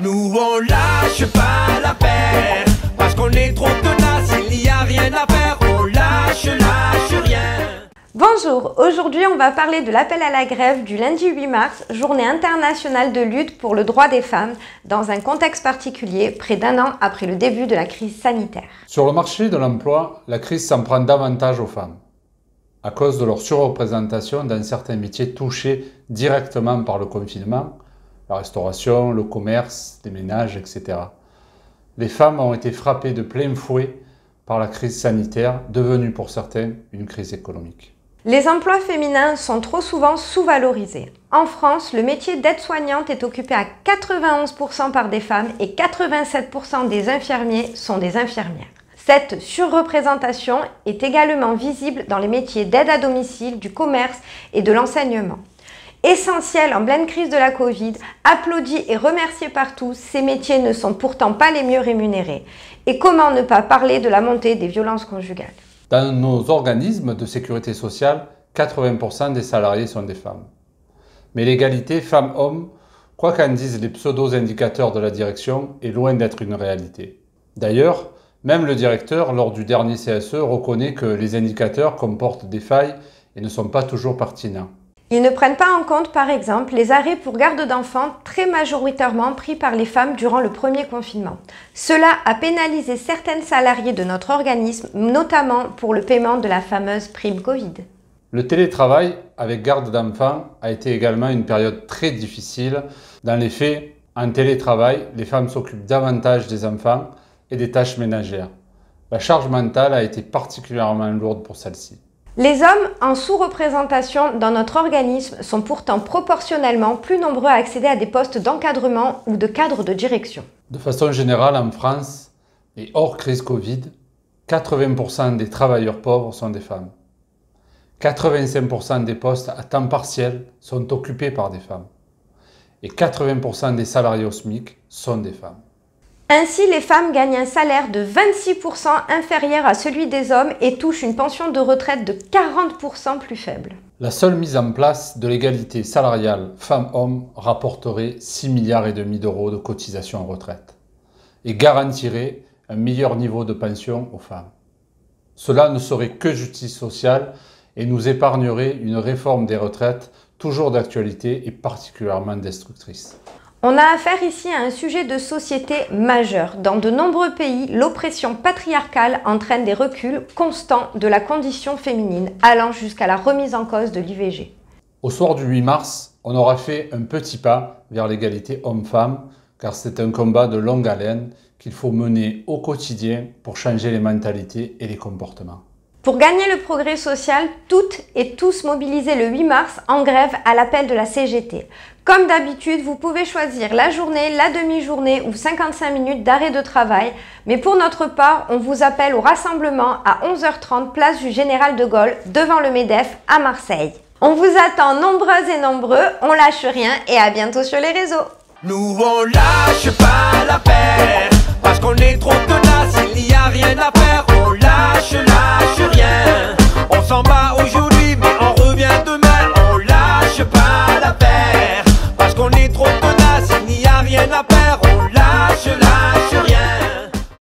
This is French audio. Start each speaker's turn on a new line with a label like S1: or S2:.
S1: Nous on lâche pas la paix Parce qu'on est trop tenace, il n'y a rien à faire On lâche, lâche rien Bonjour, aujourd'hui on va parler de l'appel à la grève du lundi 8 mars, journée internationale de lutte pour le droit des femmes, dans un contexte particulier, près d'un an après le début de la crise sanitaire.
S2: Sur le marché de l'emploi, la crise s'en prend davantage aux femmes, à cause de leur surreprésentation dans certains métiers touchés directement par le confinement, la restauration, le commerce, les ménages, etc. Les femmes ont été frappées de plein fouet par la crise sanitaire, devenue pour certains une crise économique.
S1: Les emplois féminins sont trop souvent sous-valorisés. En France, le métier d'aide-soignante est occupé à 91% par des femmes et 87% des infirmiers sont des infirmières. Cette surreprésentation est également visible dans les métiers d'aide à domicile, du commerce et de l'enseignement. Essentiel en pleine crise de la Covid, applaudi et remercié par tous, ces métiers ne sont pourtant pas les mieux rémunérés. Et comment ne pas parler de la montée des violences conjugales
S2: Dans nos organismes de sécurité sociale, 80% des salariés sont des femmes. Mais l'égalité femmes-hommes, quoi qu'en disent les pseudo-indicateurs de la direction, est loin d'être une réalité. D'ailleurs, même le directeur, lors du dernier CSE, reconnaît que les indicateurs comportent des failles et ne sont pas toujours pertinents.
S1: Ils ne prennent pas en compte, par exemple, les arrêts pour garde d'enfants très majoritairement pris par les femmes durant le premier confinement. Cela a pénalisé certaines salariées de notre organisme, notamment pour le paiement de la fameuse prime Covid.
S2: Le télétravail avec garde d'enfants a été également une période très difficile. Dans les faits, en télétravail, les femmes s'occupent davantage des enfants et des tâches ménagères. La charge mentale a été particulièrement lourde pour celles-ci.
S1: Les hommes en sous-représentation dans notre organisme sont pourtant proportionnellement plus nombreux à accéder à des postes d'encadrement ou de cadre de
S2: direction. De façon générale, en France, et hors crise Covid, 80% des travailleurs pauvres sont des femmes. 85% des postes à temps partiel sont occupés par des femmes. Et 80% des salariés au SMIC sont des femmes.
S1: Ainsi, les femmes gagnent un salaire de 26% inférieur à celui des hommes et touchent une pension de retraite de 40% plus faible.
S2: La seule mise en place de l'égalité salariale femmes-hommes rapporterait 6 milliards et demi d'euros de cotisations en retraite et garantirait un meilleur niveau de pension aux femmes. Cela ne serait que justice sociale et nous épargnerait une réforme des retraites toujours d'actualité et particulièrement destructrice.
S1: On a affaire ici à un sujet de société majeur. Dans de nombreux pays, l'oppression patriarcale entraîne des reculs constants de la condition féminine, allant jusqu'à la remise en cause de l'IVG.
S2: Au soir du 8 mars, on aura fait un petit pas vers l'égalité homme-femme, car c'est un combat de longue haleine qu'il faut mener au quotidien pour changer les mentalités et les comportements.
S1: Pour gagner le progrès social, toutes et tous mobilisés le 8 mars en grève à l'appel de la CGT. Comme d'habitude, vous pouvez choisir la journée, la demi-journée ou 55 minutes d'arrêt de travail, mais pour notre part, on vous appelle au rassemblement à 11h30 place du Général de Gaulle devant le MEDEF à Marseille. On vous attend nombreuses et nombreux, on lâche rien et à bientôt sur les réseaux. Nous on lâche pas la parce qu'on est trop il n'y a rien à